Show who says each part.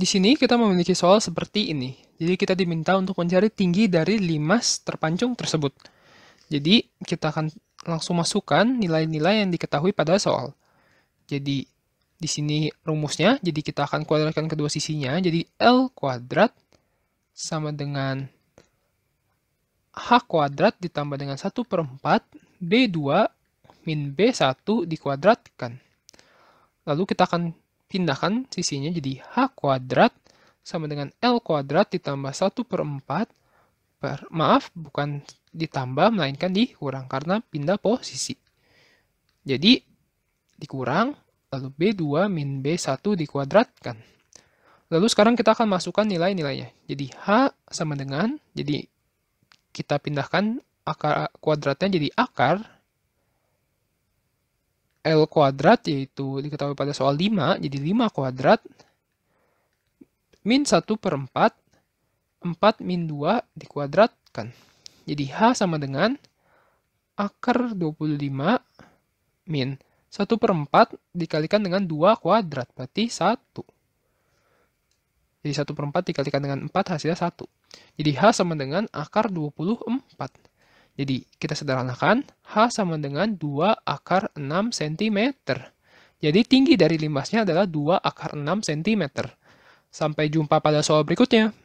Speaker 1: Di sini kita memiliki soal seperti ini. Jadi kita diminta untuk mencari tinggi dari limas terpancung tersebut. Jadi kita akan langsung masukkan nilai-nilai yang diketahui pada soal. Jadi di sini rumusnya, jadi kita akan kuadratkan kedua sisinya. Jadi L kuadrat sama dengan H kuadrat ditambah dengan 1 per 4 B2 min B1 dikuadratkan. Lalu kita akan pindahkan sisinya jadi H kuadrat sama dengan L kuadrat ditambah 1 per 4, per, maaf, bukan ditambah, melainkan dikurang karena pindah posisi. Jadi, dikurang, lalu B2 min B1 dikuadratkan. Lalu sekarang kita akan masukkan nilai-nilainya. Jadi H sama dengan, jadi kita pindahkan akar kuadratnya jadi akar L kuadrat yaitu diketahui pada soal 5, jadi 5 kuadrat min 1 per 4, 4 min 2 dikuadratkan. Jadi H sama dengan akar 25 min 1 per 4 dikalikan dengan 2 kuadrat, berarti 1. Jadi 1 per 4 dikalikan dengan 4 hasilnya 1. Jadi H sama dengan akar 24. Jadi kita sederhanakan H sama dengan 2 akar 6 cm. Jadi tinggi dari limbasnya adalah 2 akar 6 cm. Sampai jumpa pada soal berikutnya.